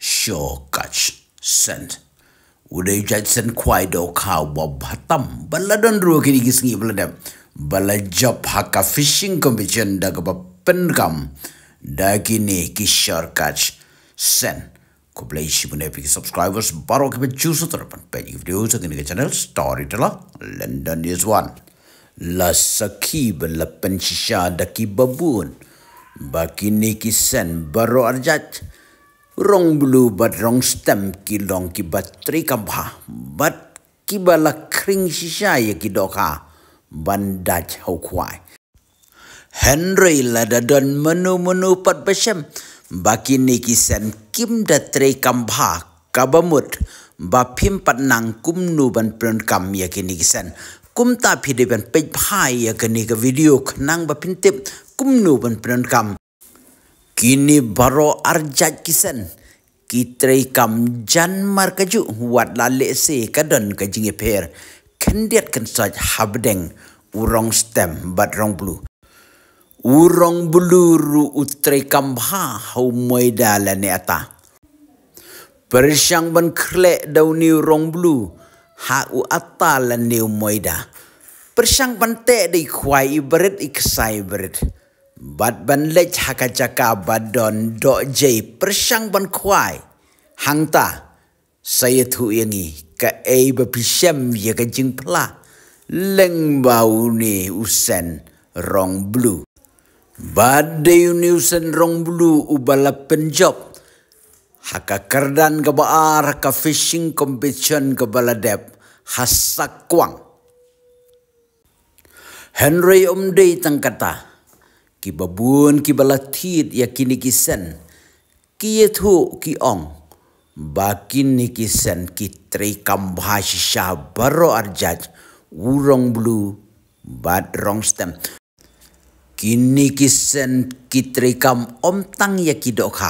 Shaw Kach Sent. Udah ujat sen kuai do kawab hatam. Bala don ruwa kini kisngi beledam. Bala job haka fishing competition. da kapa penkam. Da kini kishar kach sen. Kuplai isi pun epik subscribers baru kipa jusu terapan. Pagi video saya kini ke channel Storyteller London News One. La saki bala pencisha da kibabun. Bakini kisen baru baru arjat rong blue bat rong stem ki long ki bat tri ka bha bat ki bala kring si sha ye ki do kha ban da chau khwai henry la da don manu manu pat ba sem ba ki ni ki sen kim da tri kam bha ka ba mut ba phim pat nang kum nu ban pran kam ye ya ki ni ki sen kum ta phi de ban pe bha ye ya ki ni ka video khnang ba phin tip kum nu ban pran kam Kini baru arjat kisan. Kita ikam jan mar kaju wat lalik se kadon kajingi per. Kendiat kan saj habdeng urong stem bat rong bulu. Urong bulu ru utri kam ha hau mui dala ni ata. Persyang ban krelek dauni urong bulu ha u ata la ni umoida. Persyang ban tek di kuai ibarit iksai ibarit. Bad ban lech haka chaka bad dok do jay persang ban kuai. Hang ta, saya tu yang ni ke ay bapisem ya ke jing pela. Leng bau ni usen rong blu. Bad day ni usen rong blu ubalap penjob. Haka kerdan ke baar, haka fishing competition ke baladep. Hasak kuang. Henry Omday tangkata. kata. ki babun ki balathit ya kini ki sen ki ye ki ong bakin ni ki sen ki tri kambha shisha baro arjaj urong blu bad rong stem kini ki sen ki tri kam om tang ya ki dok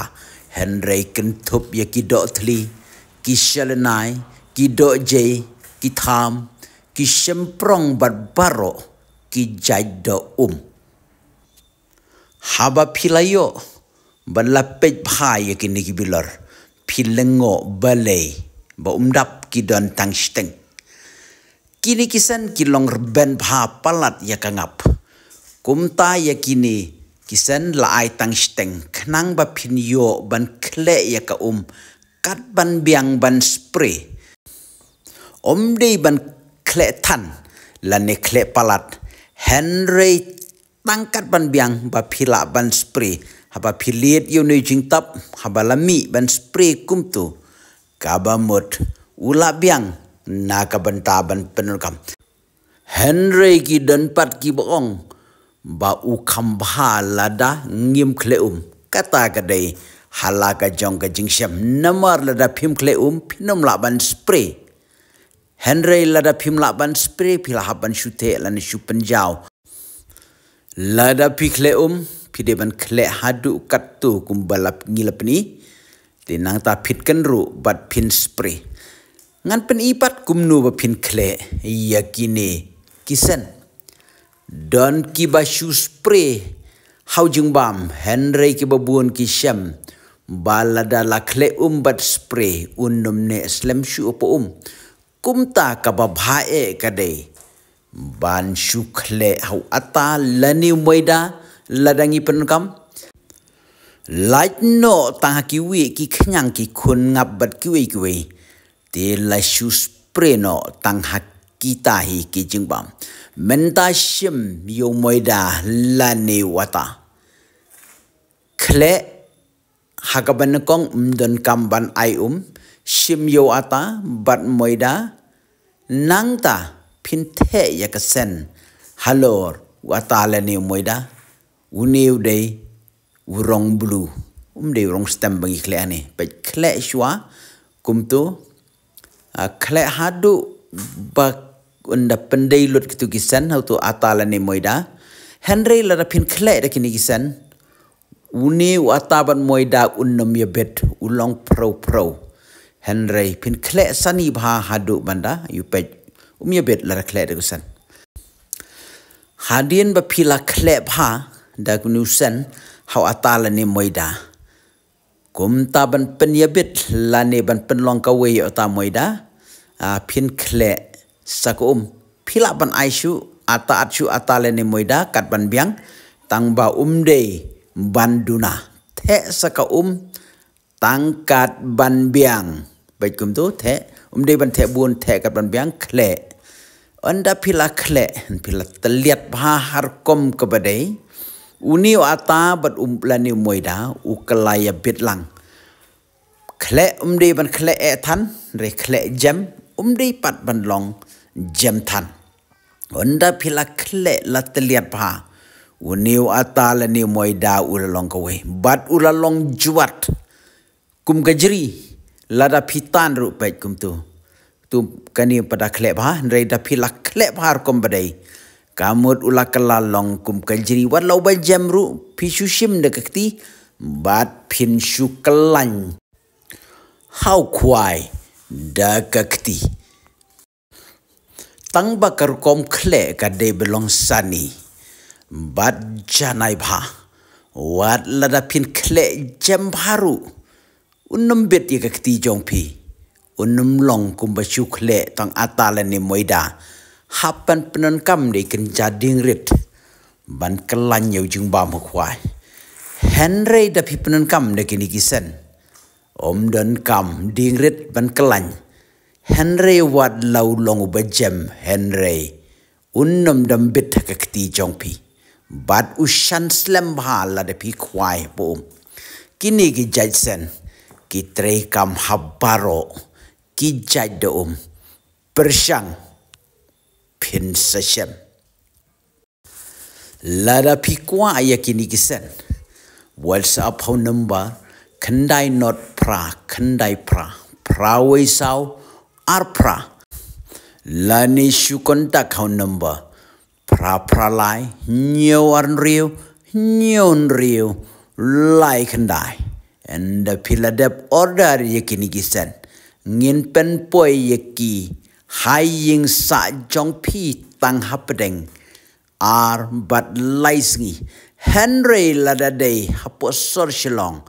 henrei kentup ya ki dok thli ki shalnai ki dok je ki tham ki shemprong bad baro ki jaj do um haba pilayo balapet bhai ke ni ki bilar pilengo balai ba umdap ki don tang steng kini kisan ki long ben bha palat ya kangap kumta ya kini kisan la ai tang steng knang ba pin ban kle ya ka um kat ban biang ban spray om dei ban kle tan la ne kle palat henry tăng tangkat ban biang phi phila ban spray haba philiet yo nei jing tap haba lami ban spray kum tu kaba u ula biang na ka ban ta ban penul kam henry ki dan pat ki bong ba u kham bha lada ngim khleum kata ka dei hala ka jong ka jing shem namar lada phim khleum phinam la ban spray henry lada phim la ban spray phila haban shute lan shoot penjau Lada pi kle um, pi de ban kle hadu kat tu kum balap ngilap ni. Tenang ta pit kan ru bat pin spray. Ngan pen ipat kum nu ba pin kle, iya kini kisan. Don ki ba shu spray, hau jung bam, Henry ki ba buon ki syam. Balada la kle um bat spray, unum ne slem shu opo um. Kum ta ka ba bhae kadeh ban shukle hau ata lani moida ladangi penkam lait no tang ki wi ki khyang ki khun ngap bat ki wi ki wi te la shu spray no tang hak ki ta hi ki jing bam men ta shim yo moida lani wata kle hakaban kong mdon kamban ai um shim yo ata bat moida nang ta pinte ya kesen, halor watale ni moida, uni udai urong blue umde urong stem bagi kle ani pet kle shua kumtu a ah, kle hadu ba unda pendai lut kitu kisen how to atale ni moida henry lara pin kle de kini kisen uni wataban moida unnom ye ya bet ulong pro pro henry pin kle sani bha hadu banda you pet um bet Bett lara klärt gesen. Hadien ba pila klep ha da gnusen hau atala ni moida. Kum ta ban pen ya bit la ni ban pen long ka wei ya ta moida. A pin kle sak um pila ban aishu ata achu atala ni moida kat ban biang tang ba um de banduna. Te sak um tang kat ban biang. Baik kum tu te um ban te bun te kat ban biang klek anda pila kle, pila terlihat bahar kom kepada uni ata bat umplani moida ukelaya kelaya bitlang. Kle umde ban kle etan, re kle jam, umdi pat ban long jam tan. Anda pila kle la terlihat bahar. Uni ata la ni moida u lalong kewe, bat u lalong juat. Kum kejeri, lada pitan rupai kum tuh tu kani pada klep ha rei da pila klep har kom badai kamut ula kelalong kum kajri wat lau ba jamru pisu sim de kakti bat pin shu kelang how kwai da kakti tang ba kom klep ka de belong sani bat janai ba wat la da pin kle jam haru unnem bit ye kakti jong pi unum long kum basyuk le tong atal ni moida hapan penon kam de ken jading rit ban kelan yau jung ba mo khwai henry da pi penon kam de kini kisen om don kam ding rit ban kelan henry wat lau long ba jem henry unum dam bit ka kti jong pi bat u shan slam ba ha la de pi khwai bo um. kini gi jaisen ki tre kam habbaro. baro kijaj de um persang pin sesem lada pikwa ya kini kisen whatsapp hon number kendai not pra kendai pra prawei sau ar pra lani shu kontak hon number pra pra lai nyo arn riu nyo n riu lai kendai and the piladep order ya kini kisen nghiên bên bồi yê hai yên sa chong pi tăng hấp đình ar bat lai sngi henry la da day hấp bộ sơ long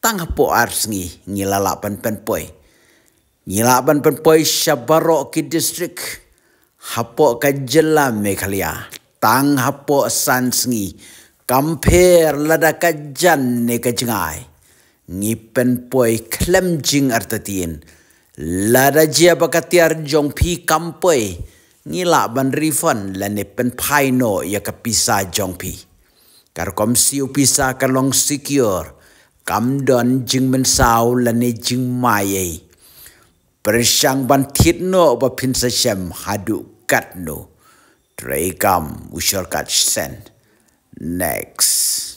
tăng hấp bộ ar sngi nghi la la bên bên bồi nghi la bên ki district hấp bộ ka jela mê khalia tăng hấp bộ san sngi kampher la da ka jan ne ka jngai ngipen poi klemjing artatin artatin Lada jia bakatiar jong pi kampoi. Ngila ban rifan la pen pai no ya ka pisa jong pi. Kar kom siu pisa ka long secure. Kam don jing men sao la ne jing mai ei. Persyang ban tit no ba pin sa shem hadu kat no. Trey kam usyor kat sen. Next.